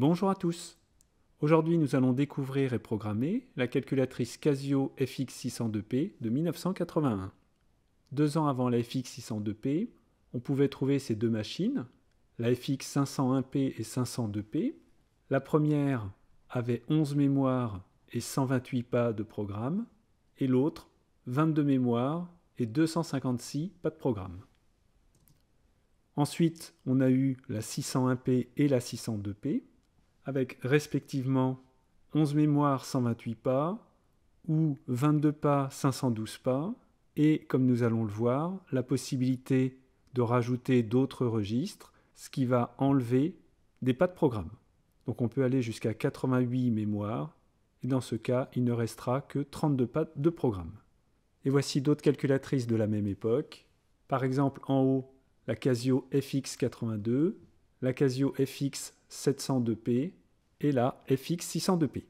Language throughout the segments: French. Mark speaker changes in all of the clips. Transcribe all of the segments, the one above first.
Speaker 1: Bonjour à tous Aujourd'hui nous allons découvrir et programmer la calculatrice Casio FX602P de 1981. Deux ans avant la FX602P, on pouvait trouver ces deux machines, la FX501P et 502P. La première avait 11 mémoires et 128 pas de programme, et l'autre 22 mémoires et 256 pas de programme. Ensuite, on a eu la 601P et la 602P avec respectivement 11 mémoires 128 pas ou 22 pas 512 pas, et comme nous allons le voir, la possibilité de rajouter d'autres registres, ce qui va enlever des pas de programme. Donc on peut aller jusqu'à 88 mémoires, et dans ce cas, il ne restera que 32 pas de programme. Et voici d'autres calculatrices de la même époque. Par exemple, en haut, la Casio FX82, la Casio FX 702P, et là, FX 602p.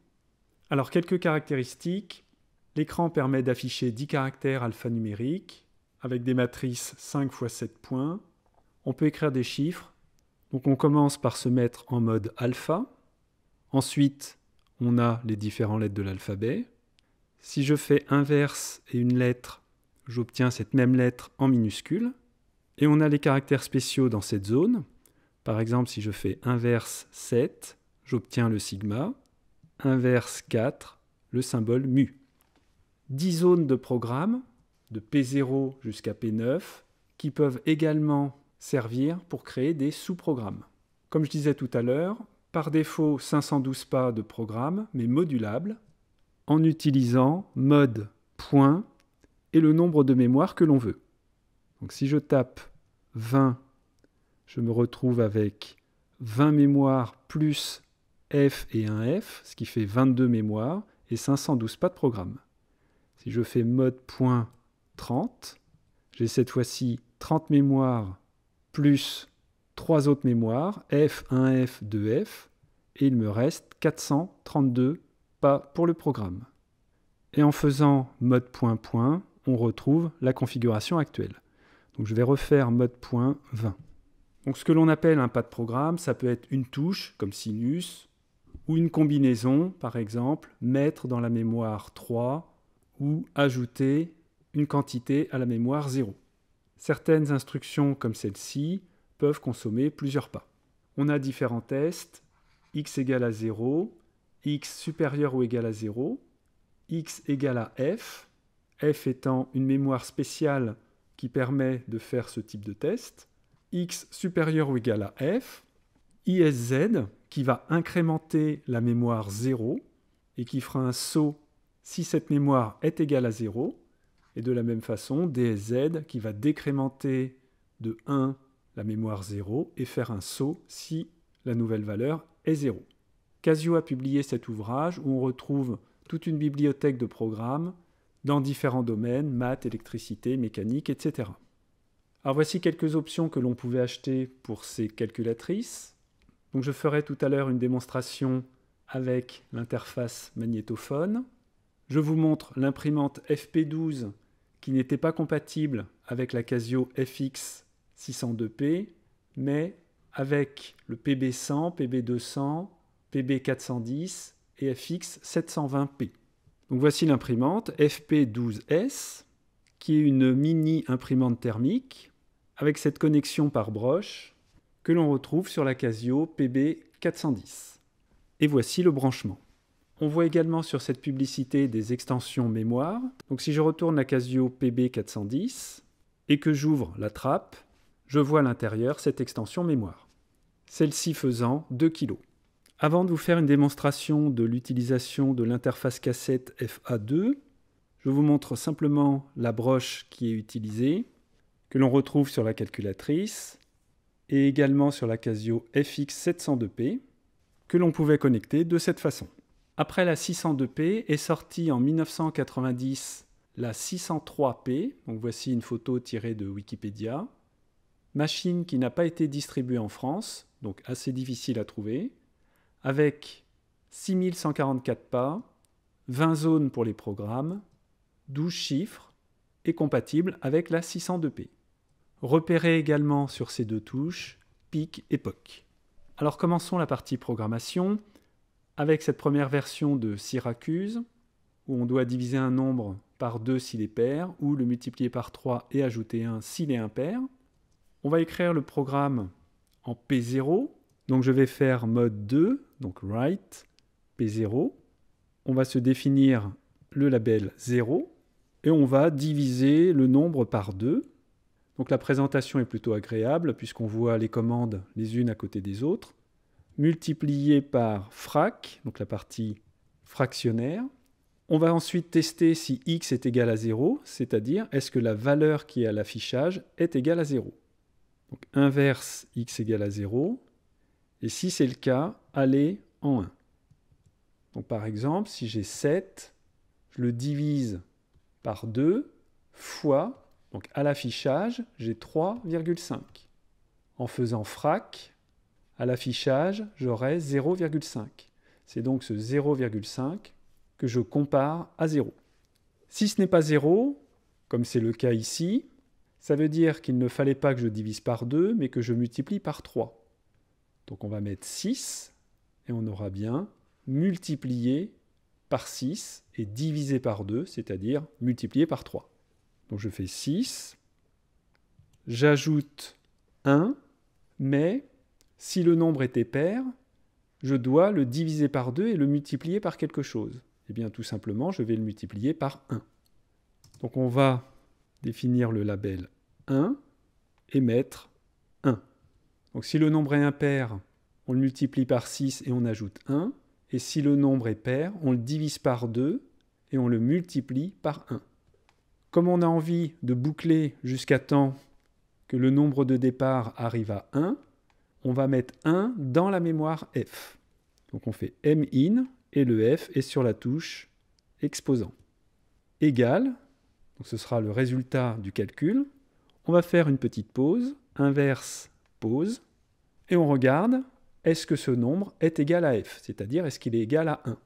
Speaker 1: Alors quelques caractéristiques. L'écran permet d'afficher 10 caractères alphanumériques avec des matrices 5 x 7 points. On peut écrire des chiffres. Donc on commence par se mettre en mode alpha. Ensuite, on a les différentes lettres de l'alphabet. Si je fais inverse et une lettre, j'obtiens cette même lettre en minuscule. Et on a les caractères spéciaux dans cette zone. Par exemple, si je fais inverse 7, j'obtiens le sigma, inverse 4, le symbole mu. 10 zones de programme, de P0 jusqu'à P9, qui peuvent également servir pour créer des sous-programmes. Comme je disais tout à l'heure, par défaut 512 pas de programme, mais modulable, en utilisant mode, point et le nombre de mémoires que l'on veut. Donc si je tape 20, je me retrouve avec 20 mémoires plus F et un F, ce qui fait 22 mémoires et 512 pas de programme. Si je fais mode.30, j'ai cette fois-ci 30 mémoires plus 3 autres mémoires, F, 1F, 2F, et il me reste 432 pas pour le programme. Et en faisant mode on retrouve la configuration actuelle. Donc je vais refaire mode.20. Donc ce que l'on appelle un pas de programme, ça peut être une touche, comme sinus, ou une combinaison, par exemple, mettre dans la mémoire 3 ou ajouter une quantité à la mémoire 0. Certaines instructions comme celle-ci peuvent consommer plusieurs pas. On a différents tests, x égale à 0, x supérieur ou égal à 0, x égale à f, f étant une mémoire spéciale qui permet de faire ce type de test, x supérieur ou égal à f, ISZ, qui va incrémenter la mémoire 0 et qui fera un saut si cette mémoire est égale à 0. Et de la même façon, DSZ qui va décrémenter de 1 la mémoire 0 et faire un saut si la nouvelle valeur est 0. Casio a publié cet ouvrage où on retrouve toute une bibliothèque de programmes dans différents domaines, maths, électricité, mécanique, etc. Alors voici quelques options que l'on pouvait acheter pour ces calculatrices je ferai tout à l'heure une démonstration avec l'interface magnétophone. Je vous montre l'imprimante FP12 qui n'était pas compatible avec la Casio FX 602P, mais avec le PB100, PB200, PB410 et FX 720P. Donc voici l'imprimante FP12S, qui est une mini imprimante thermique, avec cette connexion par broche que l'on retrouve sur la Casio PB410. Et voici le branchement. On voit également sur cette publicité des extensions mémoire. Donc si je retourne la Casio PB410 et que j'ouvre la trappe, je vois à l'intérieur cette extension mémoire. Celle-ci faisant 2 kg. Avant de vous faire une démonstration de l'utilisation de l'interface cassette FA2, je vous montre simplement la broche qui est utilisée, que l'on retrouve sur la calculatrice, et également sur la Casio FX 702P, que l'on pouvait connecter de cette façon. Après la 602P est sortie en 1990 la 603P, donc voici une photo tirée de Wikipédia, machine qui n'a pas été distribuée en France, donc assez difficile à trouver, avec 6144 pas, 20 zones pour les programmes, 12 chiffres, et compatible avec la 602P. Repérez également sur ces deux touches pic et POC. Alors commençons la partie programmation avec cette première version de Syracuse où on doit diviser un nombre par 2 s'il est pair ou le multiplier par 3 et ajouter 1 s'il est impair. On va écrire le programme en P0. Donc je vais faire mode 2, donc write, P0. On va se définir le label 0 et on va diviser le nombre par 2. Donc la présentation est plutôt agréable puisqu'on voit les commandes les unes à côté des autres, multipliées par frac, donc la partie fractionnaire. On va ensuite tester si x est égal à 0, c'est-à-dire est-ce que la valeur qui est à l'affichage est égale à 0. Donc inverse x égal à 0, et si c'est le cas, aller en 1. Donc par exemple, si j'ai 7, je le divise par 2 fois donc à l'affichage, j'ai 3,5. En faisant frac, à l'affichage, j'aurai 0,5. C'est donc ce 0,5 que je compare à 0. Si ce n'est pas 0, comme c'est le cas ici, ça veut dire qu'il ne fallait pas que je divise par 2, mais que je multiplie par 3. Donc on va mettre 6, et on aura bien multiplié par 6 et divisé par 2, c'est-à-dire multiplié par 3. Donc je fais 6. J'ajoute 1, mais si le nombre était pair, je dois le diviser par 2 et le multiplier par quelque chose. Et eh bien tout simplement, je vais le multiplier par 1. Donc on va définir le label 1 et mettre 1. Donc si le nombre est impair, on le multiplie par 6 et on ajoute 1. Et si le nombre est pair, on le divise par 2 et on le multiplie par 1. Comme on a envie de boucler jusqu'à temps que le nombre de départs arrive à 1, on va mettre 1 dans la mémoire F. Donc on fait M in et le F est sur la touche exposant. Égal, donc ce sera le résultat du calcul. On va faire une petite pause, inverse, pause, et on regarde est-ce que ce nombre est égal à F, c'est-à-dire est-ce qu'il est égal à 1.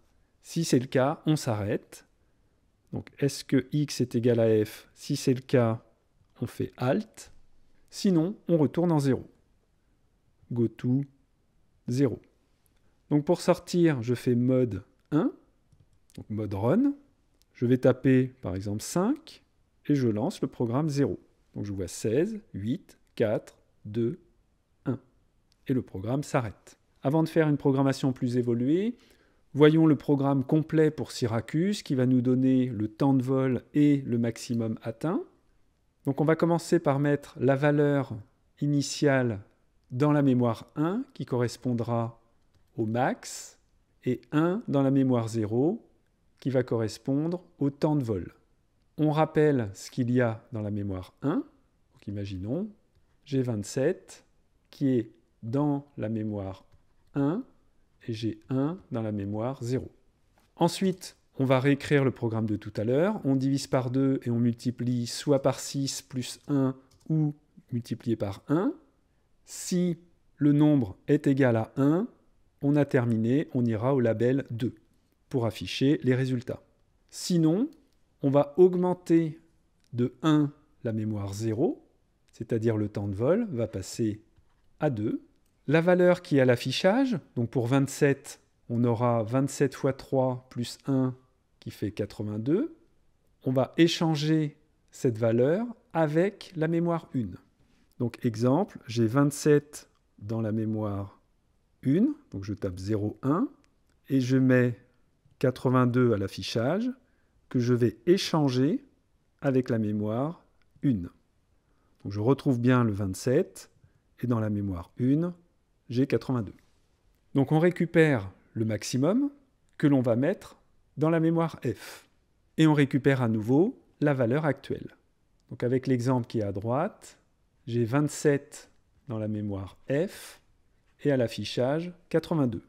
Speaker 1: Si c'est le cas, on s'arrête donc est-ce que x est égal à f Si c'est le cas, on fait alt. Sinon, on retourne en 0. Go to 0. Donc pour sortir, je fais mode 1, donc mode run. Je vais taper par exemple 5 et je lance le programme 0. Donc je vois 16, 8, 4, 2, 1. Et le programme s'arrête. Avant de faire une programmation plus évoluée, Voyons le programme complet pour Syracuse qui va nous donner le temps de vol et le maximum atteint. Donc on va commencer par mettre la valeur initiale dans la mémoire 1 qui correspondra au max et 1 dans la mémoire 0 qui va correspondre au temps de vol. On rappelle ce qu'il y a dans la mémoire 1. Donc imaginons j'ai 27 qui est dans la mémoire 1 et j'ai 1 dans la mémoire 0. Ensuite, on va réécrire le programme de tout à l'heure. On divise par 2 et on multiplie soit par 6 plus 1 ou multiplié par 1. Si le nombre est égal à 1, on a terminé, on ira au label 2 pour afficher les résultats. Sinon, on va augmenter de 1 la mémoire 0, c'est-à-dire le temps de vol va passer à 2. La valeur qui est à l'affichage, donc pour 27, on aura 27 fois 3 plus 1 qui fait 82. On va échanger cette valeur avec la mémoire 1. Donc exemple, j'ai 27 dans la mémoire 1, donc je tape 01, et je mets 82 à l'affichage, que je vais échanger avec la mémoire 1. je retrouve bien le 27, et dans la mémoire 1, j'ai 82. Donc on récupère le maximum que l'on va mettre dans la mémoire f. Et on récupère à nouveau la valeur actuelle. Donc avec l'exemple qui est à droite, j'ai 27 dans la mémoire f et à l'affichage 82.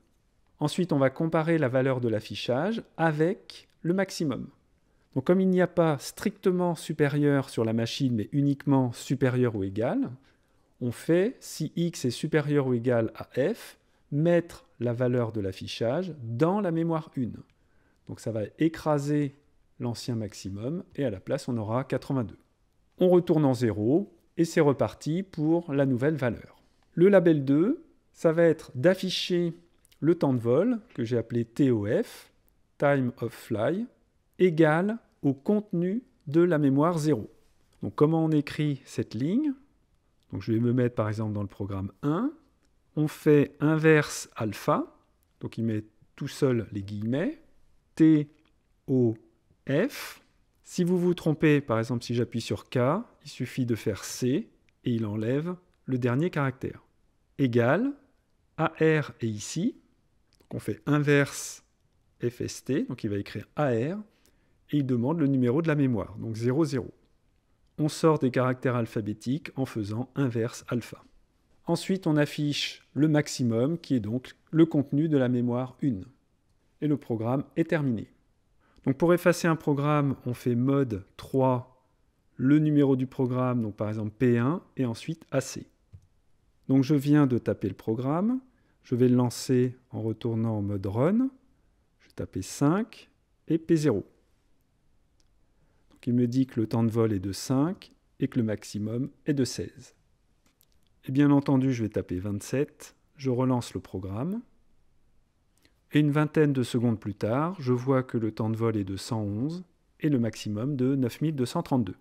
Speaker 1: Ensuite, on va comparer la valeur de l'affichage avec le maximum. Donc comme il n'y a pas strictement supérieur sur la machine, mais uniquement supérieur ou égal, on fait, si x est supérieur ou égal à f, mettre la valeur de l'affichage dans la mémoire 1. Donc ça va écraser l'ancien maximum, et à la place on aura 82. On retourne en 0, et c'est reparti pour la nouvelle valeur. Le label 2, ça va être d'afficher le temps de vol, que j'ai appelé TOF, Time of Fly, égal au contenu de la mémoire 0. Donc comment on écrit cette ligne je vais me mettre par exemple dans le programme 1. On fait inverse alpha, donc il met tout seul les guillemets, T, O, F. Si vous vous trompez, par exemple si j'appuie sur K, il suffit de faire C et il enlève le dernier caractère. Égal, AR est ici, on fait inverse FST, donc il va écrire AR, et il demande le numéro de la mémoire, donc 0 on sort des caractères alphabétiques en faisant inverse alpha. Ensuite, on affiche le maximum, qui est donc le contenu de la mémoire 1. Et le programme est terminé. Donc pour effacer un programme, on fait mode 3, le numéro du programme, donc par exemple P1, et ensuite AC. Donc je viens de taper le programme, je vais le lancer en retournant en mode run, je vais taper 5 et P0 qui me dit que le temps de vol est de 5 et que le maximum est de 16. Et bien entendu, je vais taper 27, je relance le programme. Et une vingtaine de secondes plus tard, je vois que le temps de vol est de 111 et le maximum de 9232.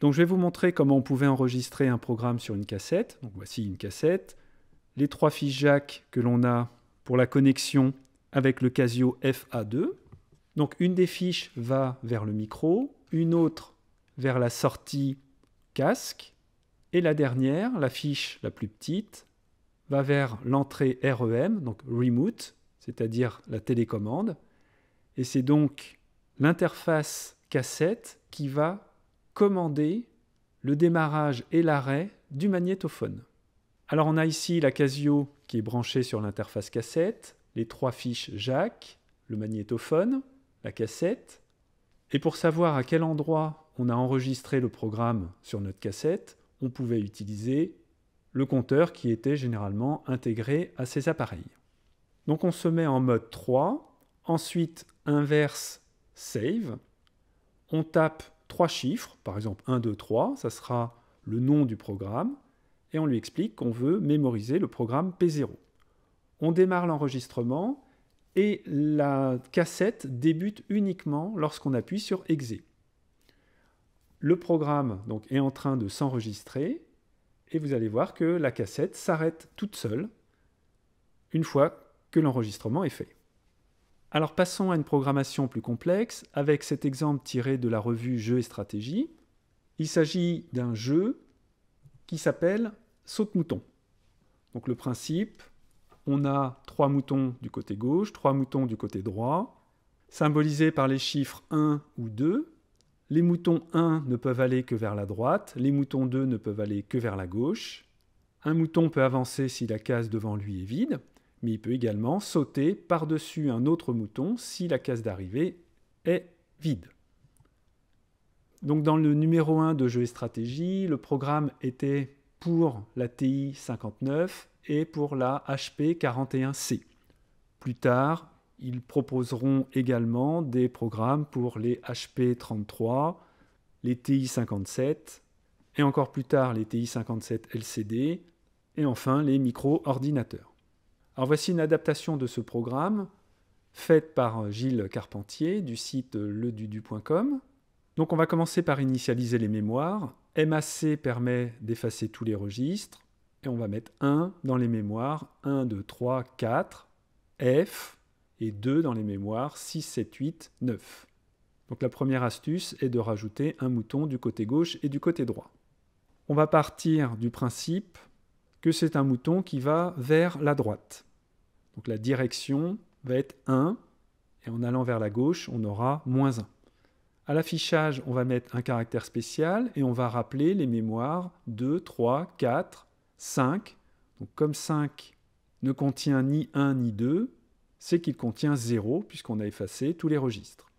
Speaker 1: Donc je vais vous montrer comment on pouvait enregistrer un programme sur une cassette. Donc voici une cassette. Les trois fiches jack que l'on a pour la connexion avec le Casio FA2. Donc une des fiches va vers le micro, une autre vers la sortie casque, et la dernière, la fiche la plus petite, va vers l'entrée REM, donc remote, c'est-à-dire la télécommande. Et c'est donc l'interface cassette qui va commander le démarrage et l'arrêt du magnétophone. Alors on a ici la Casio qui est branchée sur l'interface cassette, les trois fiches jack, le magnétophone, cassette, et pour savoir à quel endroit on a enregistré le programme sur notre cassette, on pouvait utiliser le compteur qui était généralement intégré à ces appareils. Donc on se met en mode 3, ensuite inverse save, on tape trois chiffres, par exemple 1, 2, 3, ça sera le nom du programme, et on lui explique qu'on veut mémoriser le programme P0. On démarre l'enregistrement, et la cassette débute uniquement lorsqu'on appuie sur exé. Le programme donc, est en train de s'enregistrer et vous allez voir que la cassette s'arrête toute seule une fois que l'enregistrement est fait. Alors passons à une programmation plus complexe avec cet exemple tiré de la revue Jeux et stratégie. Il s'agit d'un jeu qui s'appelle Saute-mouton. Donc le principe, on a trois moutons du côté gauche, trois moutons du côté droit, symbolisés par les chiffres 1 ou 2. Les moutons 1 ne peuvent aller que vers la droite, les moutons 2 ne peuvent aller que vers la gauche. Un mouton peut avancer si la case devant lui est vide, mais il peut également sauter par-dessus un autre mouton si la case d'arrivée est vide. Donc dans le numéro 1 de jeu et stratégie, le programme était pour la TI 59 et pour la HP 41C. Plus tard, ils proposeront également des programmes pour les HP 33, les TI 57, et encore plus tard les TI 57 LCD, et enfin les micro-ordinateurs. Alors voici une adaptation de ce programme faite par Gilles Carpentier du site ledudu.com. Donc on va commencer par initialiser les mémoires. MAC permet d'effacer tous les registres on va mettre 1 dans les mémoires, 1, 2, 3, 4, F, et 2 dans les mémoires, 6, 7, 8, 9. Donc la première astuce est de rajouter un mouton du côté gauche et du côté droit. On va partir du principe que c'est un mouton qui va vers la droite. Donc la direction va être 1, et en allant vers la gauche, on aura moins 1. À l'affichage, on va mettre un caractère spécial et on va rappeler les mémoires 2, 3, 4, 5. Donc comme 5 ne contient ni 1 ni 2, c'est qu'il contient 0 puisqu'on a effacé tous les registres.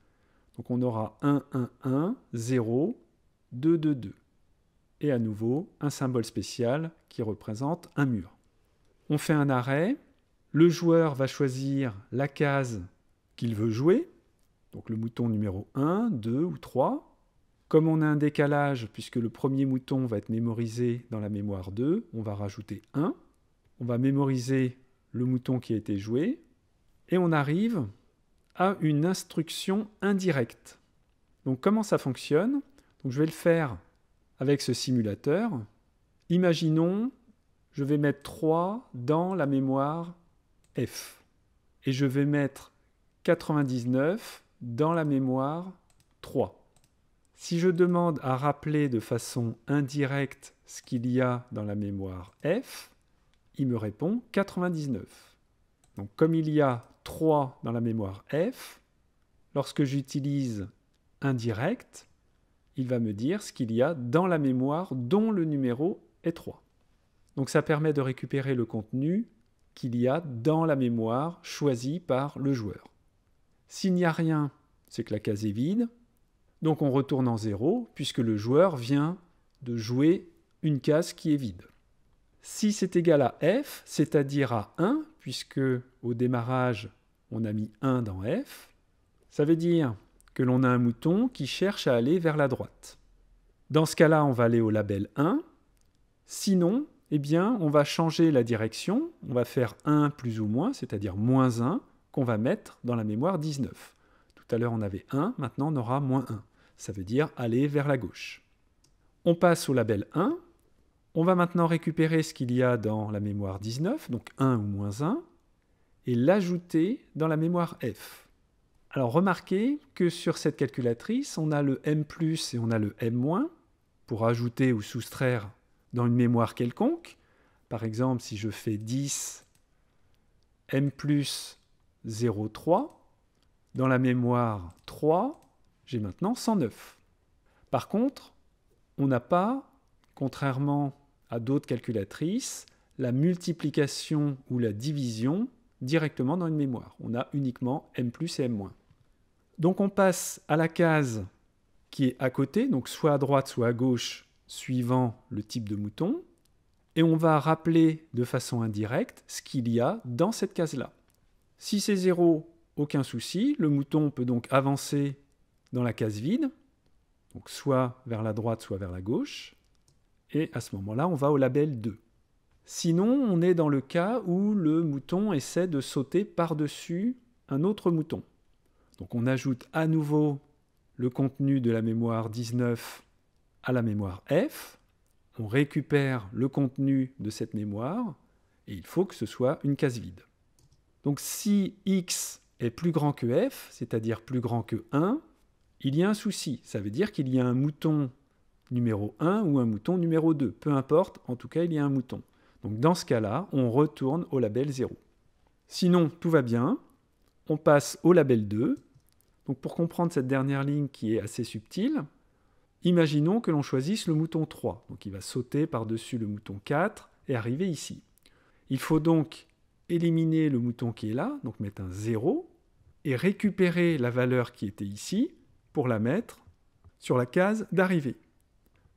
Speaker 1: Donc on aura 1, 1, 1, 0, 2, 2, 2. Et à nouveau, un symbole spécial qui représente un mur. On fait un arrêt. Le joueur va choisir la case qu'il veut jouer, donc le mouton numéro 1, 2 ou 3. Comme on a un décalage, puisque le premier mouton va être mémorisé dans la mémoire 2, on va rajouter 1. On va mémoriser le mouton qui a été joué. Et on arrive à une instruction indirecte. Donc comment ça fonctionne Je vais le faire avec ce simulateur. Imaginons, je vais mettre 3 dans la mémoire F. Et je vais mettre 99 dans la mémoire 3. Si je demande à rappeler de façon indirecte ce qu'il y a dans la mémoire F, il me répond 99. Donc comme il y a 3 dans la mémoire F, lorsque j'utilise indirect, il va me dire ce qu'il y a dans la mémoire dont le numéro est 3. Donc ça permet de récupérer le contenu qu'il y a dans la mémoire choisie par le joueur. S'il n'y a rien, c'est que la case est vide. Donc on retourne en 0 puisque le joueur vient de jouer une case qui est vide. Si c'est égal à f, c'est-à-dire à 1, puisque au démarrage on a mis 1 dans f, ça veut dire que l'on a un mouton qui cherche à aller vers la droite. Dans ce cas-là, on va aller au label 1. Sinon, eh bien, on va changer la direction, on va faire 1 plus ou moins, c'est-à-dire moins 1, qu'on va mettre dans la mémoire 19. Tout à l'heure, on avait 1, maintenant on aura moins 1 ça veut dire aller vers la gauche. On passe au label 1. On va maintenant récupérer ce qu'il y a dans la mémoire 19, donc 1 ou moins 1, et l'ajouter dans la mémoire F. Alors remarquez que sur cette calculatrice, on a le M et on a le M- pour ajouter ou soustraire dans une mémoire quelconque. Par exemple, si je fais 10 M plus 0,3, dans la mémoire 3, j'ai maintenant 109. Par contre, on n'a pas, contrairement à d'autres calculatrices, la multiplication ou la division directement dans une mémoire. On a uniquement m plus et m Donc on passe à la case qui est à côté, donc soit à droite, soit à gauche, suivant le type de mouton, et on va rappeler de façon indirecte ce qu'il y a dans cette case-là. Si c'est 0, aucun souci, le mouton peut donc avancer dans la case vide, donc soit vers la droite, soit vers la gauche, et à ce moment-là, on va au label 2. Sinon, on est dans le cas où le mouton essaie de sauter par-dessus un autre mouton. Donc on ajoute à nouveau le contenu de la mémoire 19 à la mémoire F, on récupère le contenu de cette mémoire, et il faut que ce soit une case vide. Donc si x est plus grand que f, c'est-à-dire plus grand que 1, il y a un souci. Ça veut dire qu'il y a un mouton numéro 1 ou un mouton numéro 2. Peu importe, en tout cas, il y a un mouton. Donc dans ce cas-là, on retourne au label 0. Sinon, tout va bien. On passe au label 2. Donc pour comprendre cette dernière ligne qui est assez subtile, imaginons que l'on choisisse le mouton 3. Donc il va sauter par-dessus le mouton 4 et arriver ici. Il faut donc éliminer le mouton qui est là, donc mettre un 0, et récupérer la valeur qui était ici, la mettre sur la case d'arrivée.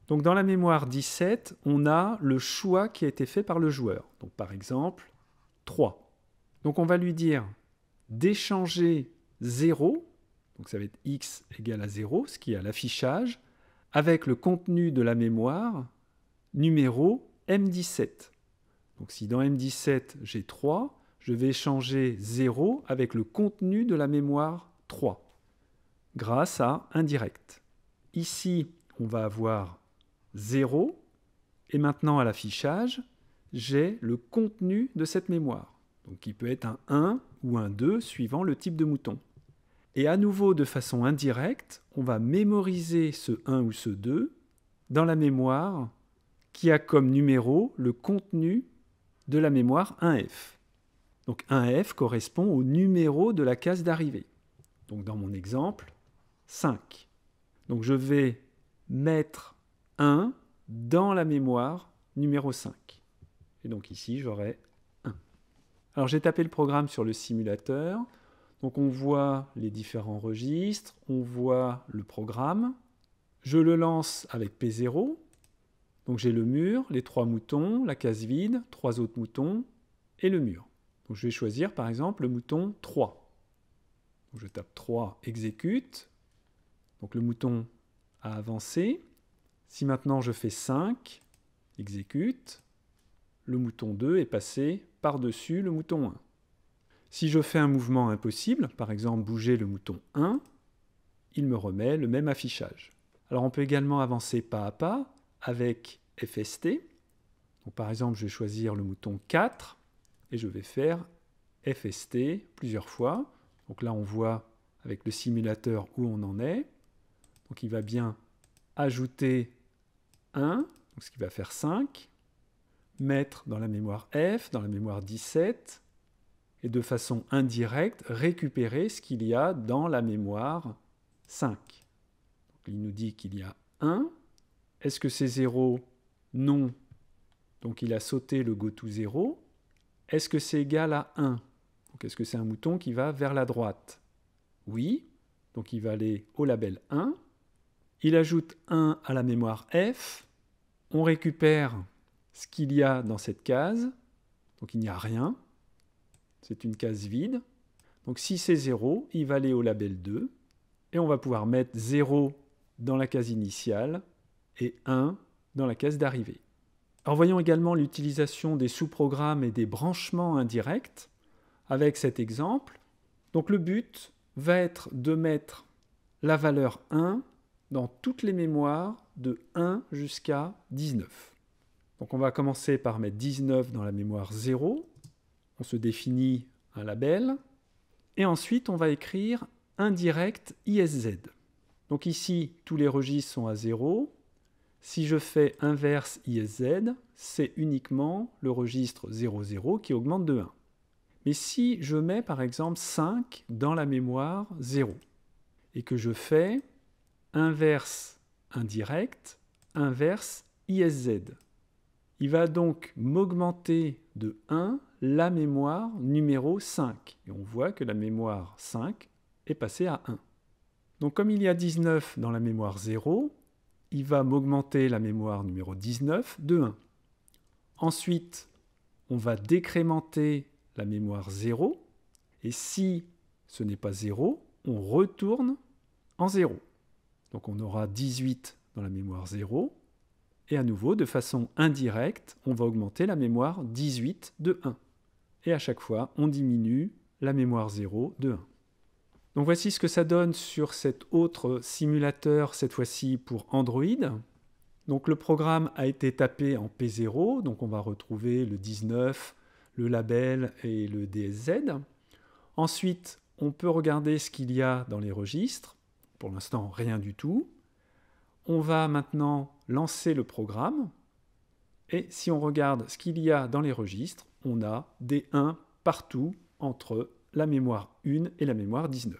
Speaker 1: Donc dans la mémoire 17, on a le choix qui a été fait par le joueur. Donc par exemple, 3. Donc on va lui dire d'échanger 0, donc ça va être x égale à 0, ce qui est à l'affichage, avec le contenu de la mémoire numéro M17. Donc si dans M17 j'ai 3, je vais échanger 0 avec le contenu de la mémoire 3 grâce à indirect. Ici, on va avoir 0, et maintenant à l'affichage, j'ai le contenu de cette mémoire. Donc peut être un 1 ou un 2 suivant le type de mouton. Et à nouveau de façon indirecte, on va mémoriser ce 1 ou ce 2 dans la mémoire qui a comme numéro le contenu de la mémoire 1F. Donc 1F correspond au numéro de la case d'arrivée. Donc dans mon exemple, 5. Donc je vais mettre 1 dans la mémoire numéro 5. Et donc ici, j'aurai 1. Alors j'ai tapé le programme sur le simulateur. Donc on voit les différents registres, on voit le programme. Je le lance avec P0. Donc j'ai le mur, les trois moutons, la case vide, trois autres moutons et le mur. Donc je vais choisir par exemple le mouton 3. je tape 3, exécute. Donc le mouton a avancé. Si maintenant je fais 5, exécute, le mouton 2 est passé par-dessus le mouton 1. Si je fais un mouvement impossible, par exemple bouger le mouton 1, il me remet le même affichage. Alors on peut également avancer pas à pas avec FST. par exemple, je vais choisir le mouton 4 et je vais faire FST plusieurs fois. Donc là, on voit avec le simulateur où on en est. Donc il va bien ajouter 1, ce qui va faire 5, mettre dans la mémoire F, dans la mémoire 17, et de façon indirecte, récupérer ce qu'il y a dans la mémoire 5. il nous dit qu'il y a 1. Est-ce que c'est 0 Non. Donc il a sauté le go to 0. Est-ce que c'est égal à 1 Donc est-ce que c'est un mouton qui va vers la droite Oui. Donc il va aller au label 1. Il ajoute 1 à la mémoire F. On récupère ce qu'il y a dans cette case. Donc il n'y a rien. C'est une case vide. Donc si c'est 0, il va aller au label 2. Et on va pouvoir mettre 0 dans la case initiale et 1 dans la case d'arrivée. Alors voyons également l'utilisation des sous-programmes et des branchements indirects avec cet exemple. Donc le but va être de mettre la valeur 1 dans toutes les mémoires de 1 jusqu'à 19. Donc on va commencer par mettre 19 dans la mémoire 0, on se définit un label, et ensuite on va écrire indirect ISZ. Donc ici, tous les registres sont à 0. Si je fais inverse ISZ, c'est uniquement le registre 00 qui augmente de 1. Mais si je mets par exemple 5 dans la mémoire 0 et que je fais inverse indirect, inverse ISZ. Il va donc m'augmenter de 1 la mémoire numéro 5. Et on voit que la mémoire 5 est passée à 1. Donc comme il y a 19 dans la mémoire 0, il va m'augmenter la mémoire numéro 19 de 1. Ensuite, on va décrémenter la mémoire 0. Et si ce n'est pas 0, on retourne en 0. Donc on aura 18 dans la mémoire 0. Et à nouveau, de façon indirecte, on va augmenter la mémoire 18 de 1. Et à chaque fois, on diminue la mémoire 0 de 1. Donc voici ce que ça donne sur cet autre simulateur, cette fois-ci pour Android. Donc le programme a été tapé en P0, donc on va retrouver le 19, le label et le DSZ. Ensuite, on peut regarder ce qu'il y a dans les registres pour l'instant rien du tout. On va maintenant lancer le programme. Et si on regarde ce qu'il y a dans les registres, on a des 1 partout entre la mémoire 1 et la mémoire 19.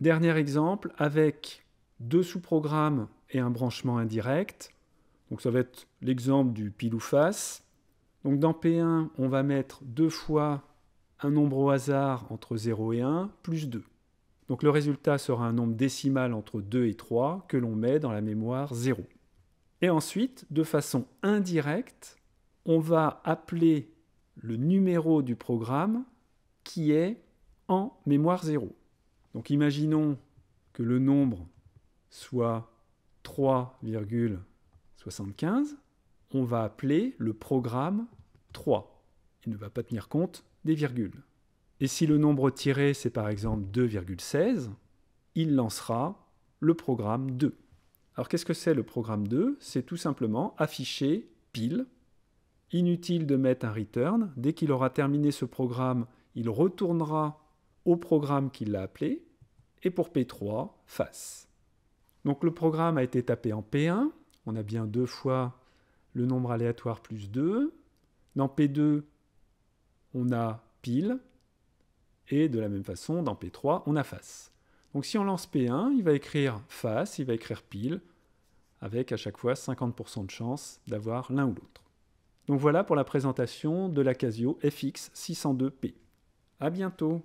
Speaker 1: Dernier exemple avec deux sous-programmes et un branchement indirect. Donc ça va être l'exemple du pile ou face. Donc dans P1, on va mettre deux fois un nombre au hasard entre 0 et 1 plus 2. Donc le résultat sera un nombre décimal entre 2 et 3 que l'on met dans la mémoire 0. Et ensuite, de façon indirecte, on va appeler le numéro du programme qui est en mémoire 0. Donc imaginons que le nombre soit 3,75, on va appeler le programme 3. Il ne va pas tenir compte des virgules. Et si le nombre tiré, c'est par exemple 2,16, il lancera le programme 2. Alors qu'est-ce que c'est le programme 2 C'est tout simplement afficher pile. Inutile de mettre un return. Dès qu'il aura terminé ce programme, il retournera au programme qu'il l'a appelé. Et pour P3, face. Donc le programme a été tapé en P1. On a bien deux fois le nombre aléatoire plus 2. Dans P2, on a pile. Et de la même façon, dans P3, on a face. Donc si on lance P1, il va écrire face, il va écrire pile, avec à chaque fois 50% de chance d'avoir l'un ou l'autre. Donc voilà pour la présentation de la Casio FX602P. A bientôt